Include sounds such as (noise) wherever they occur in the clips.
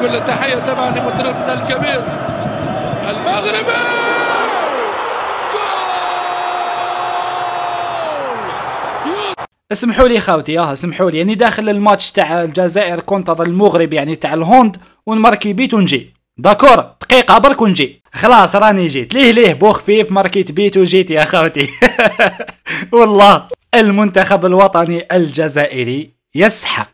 كل تحية طبعا لمدربنا الكبير المغربي اسمحوا لي خاوتي اه اسمحوا لي يعني داخل الماتش تاع الجزائر كونتر المغرب يعني تاع الهوند ونماركي بيت ونجي داكور دقيقه برك ونجي خلاص راني جيت ليه ليه بو خفيف ماركيت بيت وجيت يا خوتي (laughs) والله المنتخب الوطني الجزائري يسحق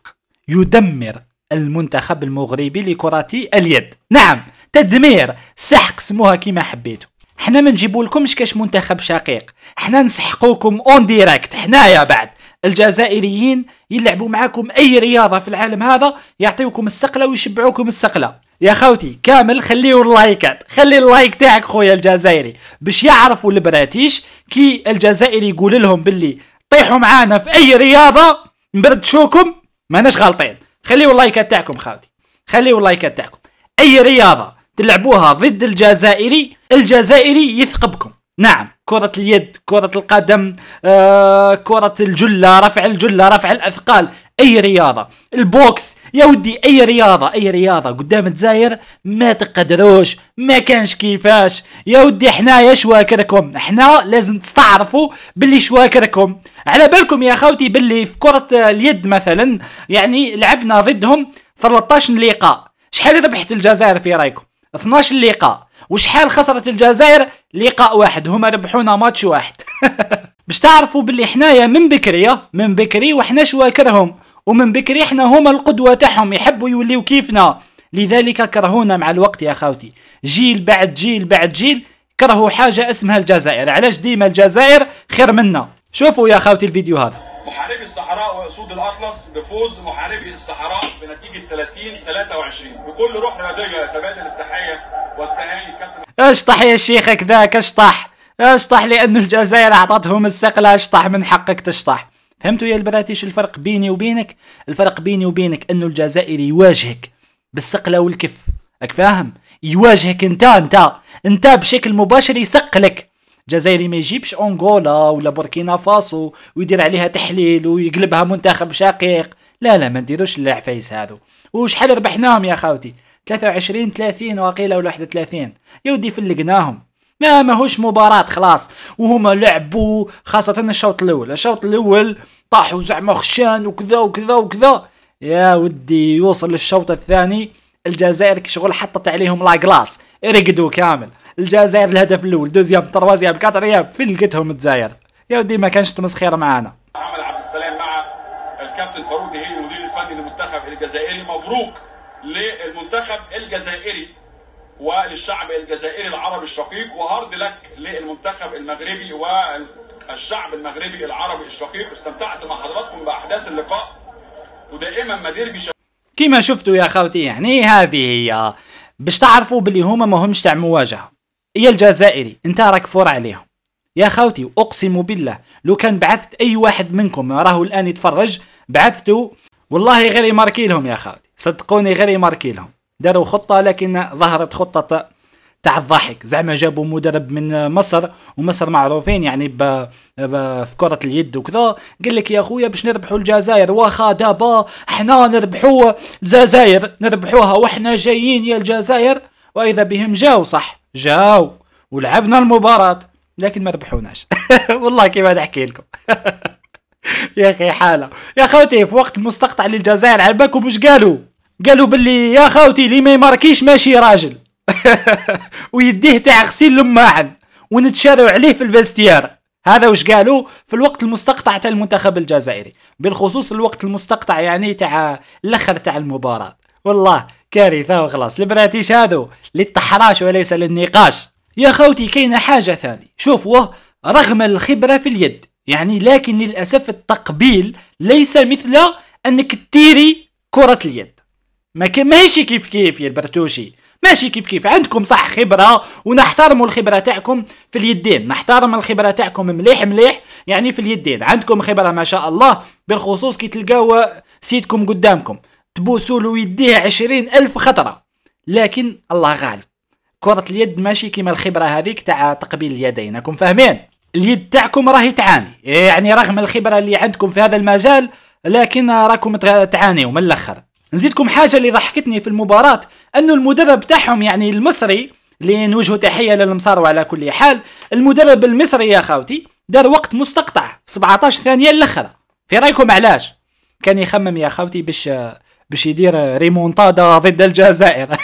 يدمر المنتخب المغربي لكرة اليد نعم تدمير سحق سموها كما حبيتو حنا ما نجيبو لكمش كاش منتخب شقيق حنا نسحقوكم اون ديريكت حنايا بعد الجزائريين يلعبوا معاكم اي رياضه في العالم هذا يعطيوكم السقله ويشبعوكم السقله يا خوتي كامل خليو اللايكات خلي اللايك تاعك خويا الجزائري باش يعرفوا البراتيش كي الجزائري يقول لهم باللي طيحوا معانا في اي رياضه نبردشوكم ماناش غالطين خليوا اللايكات تاعكم خالتي خليوا اللايكات تاعكم اي رياضه تلعبوها ضد الجزائري الجزائري يثقبكم نعم كرة اليد كرة القدم آه، كرة الجلة رفع الجلة رفع الأثقال اي رياضه البوكس يا ودي اي رياضه اي رياضه قدام الجزائر ما تقدروش ما كانش كيفاش يا ودي حنايا شواكركم حنا لازم تستعرفوا باللي شواكركم على بالكم يا خوتي باللي في كره اليد مثلا يعني لعبنا ضدهم 13 لقاء شحال ربحت الجزائر في رايكم 12 لقاء وشحال خسرت الجزائر لقاء واحد هما ربحونا ماتش واحد (laughs) باش تعرفوا باللي حنايا من بكري من بكري وحنا شواكرهم ومن بكري احنا هما القدوة تاعهم يحبوا يوليو كيفنا لذلك كرهونا مع الوقت يا خاوتي جيل بعد جيل بعد جيل كرهوا حاجة اسمها الجزائر علاش ديما الجزائر خير منا شوفوا يا خاوتي الفيديو هذا محاربي الصحراء واسود الاطلس بفوز محاربي الصحراء بنتيجه 30 23 بكل روح رياضيه تبادل التحيه والتهاني كابتن اشطح يا شيخك ذاك اشطح اشطح لانه الجزائر اعطتهم الثقل اشطح من حقك تشطح فهمتوا يا البراتيش ايش الفرق بيني وبينك الفرق بيني وبينك انه الجزائري يواجهك بالسقله والكف اك فاهم يواجهك انت انت انت بشكل مباشر يسقلك الجزائري ما يجيبش انغولا ولا بوركينا فاسو ويدير عليها تحليل ويقلبها منتخب شقيق لا لا ما نديروش العفايس هادو وشحال ربحناهم يا خاوتي 23 30 وقيله ولا 31 يودي فلقناهم ما ماهوش مباراة خلاص وهما لعبوا خاصة الشوط الأول الشوط الأول طاحوا زعما خشان وكذا وكذا وكذا يا ودي يوصل للشوط الثاني الجزائر شغل حطت عليهم لا كلاس رقدوا كامل الجزائر الهدف الاول دوزيام تروازيام كاتريام في لقيتهم الجزائر يا ودي ما كانش تمسخير معانا عمل عبد السلام مع الكابتن فاروق دهيل المدير الفني للمنتخب الجزائري مبروك للمنتخب الجزائري وللشعب الجزائري العربي الشقيق وهارد لك للمنتخب المغربي والشعب المغربي العربي الشقيق استمتعت مع حضراتكم باحداث اللقاء ودائما ما ديربي كما شفتوا يا خوتي يعني هذه هي باش تعرفوا باللي هما ماهمش تاع مواجهه يا الجزائري انت راك فور عليهم يا خوتي اقسم بالله لو كان بعثت اي واحد منكم راهو الان يتفرج بعثته والله غير يماركي لهم يا خوتي صدقوني غير يماركي لهم داروا خطة لكن ظهرت خطة تاع الضحك زعما جابوا مدرب من مصر ومصر معروفين يعني ب... ب... في كرة اليد وكذا قال لك يا خويا باش نربحوا الجزائر واخا دابا حنا نربحوا الجزائر نربحوها وحنا جايين يا الجزائر واذا بهم جاو صح جاو ولعبنا المباراة لكن ما ربحوناش (laughs) والله كيما نحكي لكم (laughs) يا اخي حاله يا خوتي في وقت مستقطع للجزائر على بالكم واش قالوا قالوا باللي يا خاوتي اللي ما يماركيش ماشي راجل (laughs) ويديه تاع غسيل لماعن ونتشاروا عليه في الفستيار هذا واش قالوا في الوقت المستقطع تاع المنتخب الجزائري بالخصوص الوقت المستقطع يعني تاع الاخر تاع المباراه والله كارثه وخلاص البراتيش هذو للتحراش وليس للنقاش يا خوتي كاينه حاجه ثاني شوفوا رغم الخبره في اليد يعني لكن للاسف التقبيل ليس مثل انك تيري كره اليد ما ماشي كيف كيف يا البرتوشي ماشي كيف كيف عندكم صح خبرة ونحترموا الخبرة تاعكم في اليدين نحترم الخبرة تاعكم مليح مليح يعني في اليدين عندكم خبرة ما شاء الله بالخصوص كي تلقاو سيدكم قدامكم تبوسوا له يديه عشرين ألف خطرة لكن الله غالب كرة اليد ماشي كيما الخبرة هذيك تاع تقبيل اليدين راكم فاهمين اليد تاعكم راهي تعاني إيه، يعني رغم الخبرة اللي عندكم في هذا المجال لكن راكم تعانيوا من الاخر نزيدكم حاجه اللي ضحكتني في المباراه انه المدرب تاعهم يعني المصري اللي نوجهوا تحيه للمصار وعلى كل حال المدرب المصري يا خاوتي دار وقت مستقطع 17 ثانيه الأخرى في رايكم علاش كان يخمم يا خاوتي باش باش يدير ريمونتادا ضد الجزائر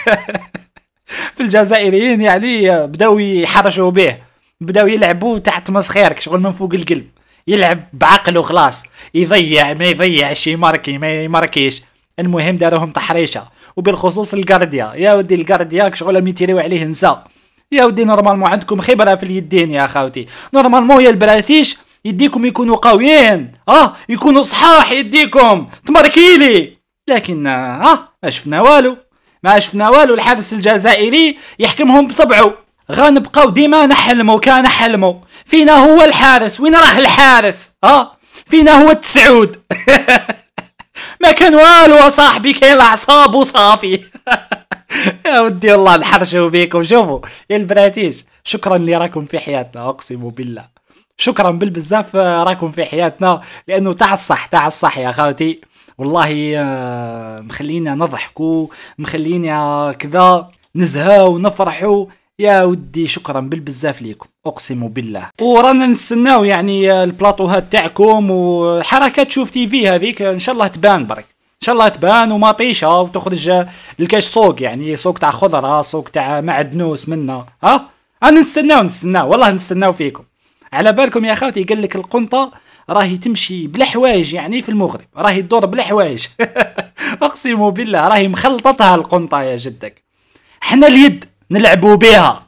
(laughs) في الجزائريين يعني بداو يحرشوا به بداو يلعبوا تحت مسخيرك شغل من فوق القلب يلعب بعقله خلاص يضيع ما يضيع شي ماركي ما يماركيش المهم داروهم تحريشه وبالخصوص الكارديا يا ودي الكارديا شغل ميتيريو عليه نسا يا ودي نورمالمون عندكم خبره في اليدين يا خاوتي نورمالمون يا البراتيش يديكم يكونوا قويين اه يكونوا صحاح يديكم تمركيلي لكن اه, آه، ما شفنا والو ما شفنا والو الحارس الجزائري يحكمهم بصبعه غنبقاو ديما نحلمو كان حلمو فينا هو الحارس وين راه الحارس اه فينا هو التسعود (laughs) ما كان والو صاحبي كاين الاعصاب وصافي (laughs) يا ودي الله نحرشوا بيكم شوفوا يا البراتيش شكرا اللي راكم في حياتنا اقسم بالله شكرا بالبزاف آه، راكم في حياتنا لانه تاع الصح تاع الصح يا خاوتي والله آه، مخلينا نضحكوا مخلينا كذا نزهاو ونفرحوا يا ودي شكرا بالبزاف ليكم اقسم بالله ورانا نستناو يعني البلاطوهات تاعكم وحركات شوف تي في هذيك ان شاء الله تبان برك ان شاء الله تبان ومطيشه وتخرج الكاش سوق يعني سوق تاع خضره سوق تاع معدنوس منا ها انا نستناو نستناو والله نستناو فيكم على بالكم يا خوتي قال لك القنطه راهي تمشي بلا حوايج يعني في المغرب راهي تدور بلا حوايج (laughs) اقسم بالله راهي مخلطتها القنطه يا جدك حنا اليد نلعبوا بها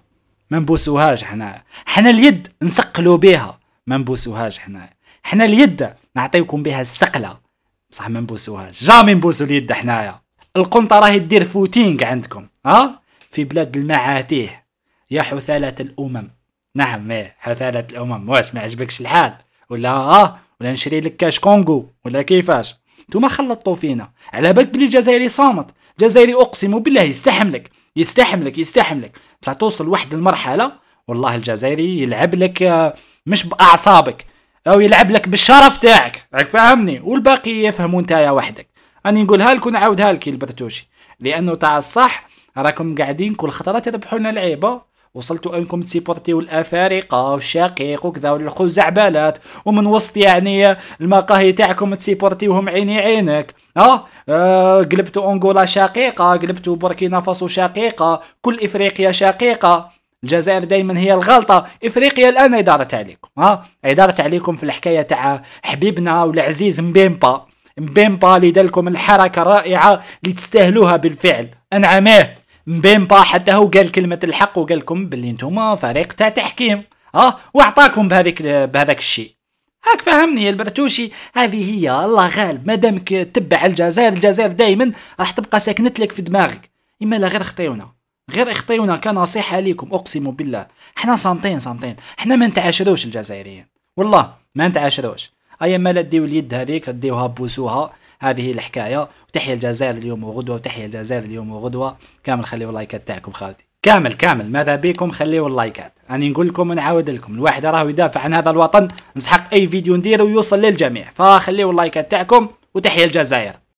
ما نبوسوهاش حنا حنا اليد نسقلوا بها ما نبوسوهاش حنا حنا اليد نعطيكم بها السقله بصح ما نبوسوهاش جامي نبوسوا اليد حنايا القنطه راهي دير فوتينغ عندكم ها في بلاد المعاتيه يا حثاله الامم نعم ايه حثاله الامم واش ما عجبكش الحال ولا اه ولا نشري لك كاش كونغو ولا كيفاش نتوما خلطتوا فينا على بالك بلي الجزائري صامت الجزائري اقسم بالله يستحملك يستحملك يستحملك بصح توصل واحد المرحله والله الجزائري يلعب لك آه، مش باعصابك او يلعب لك بالشرف تاعك راك فاهمني والباقي يفهموا انت يا وحدك راني نقولها لك ونعاودها لك البرتوشي لانه تاع الصح راكم قاعدين كل خطره تربحوا لنا لعيبه وصلت انكم تسيبورتيو الافارقه والشقيق وكذا والخزعبلات ومن وسط يعني المقاهي تاعكم تسيبورتيوهم عيني عينك ها آه, آه، قلبتوا انغولا شقيقه قلبتوا بوركينا فاسو شقيقه كل افريقيا شقيقه الجزائر دائما هي الغلطة افريقيا الان ادارت عليكم ها آه، ادارت عليكم في الحكاية تاع حبيبنا والعزيز مبيمبا مبيمبا اللي الحركة الرائعه اللي تستاهلوها بالفعل انعميه مبين با حتى هو قال كلمه الحق وقال لكم باللي انتم فريق تاع تحكيم اه واعطاكم بهذيك بهذاك الشيء هاك فهمني البرتوشي هذه هي الله غالب مادامك تبع الجزائر الجزائر دائما راح تبقى ساكنت لك في دماغك اما لا غير اخطيونا غير اخطيونا كنصيحه لكم اقسم بالله حنا سنتين سنتين حنا ما نتعاشروش الجزائريين والله ما نتعاشروش ايا مالا ديو اليد هذيك ديوها بوسوها هذه الحكايه وتحيا الجزائر اليوم وغدوه وتحيا الجزائر اليوم وغدوه كامل خليوا اللايكات تاعكم خالتي كامل كامل ماذا بكم خليوا اللايكات انا يعني نقول لكم ونعاود لكم الواحد راه يدافع عن هذا الوطن نسحق اي فيديو نديره ويوصل للجميع فخليوا اللايكات تاعكم وتحيا الجزائر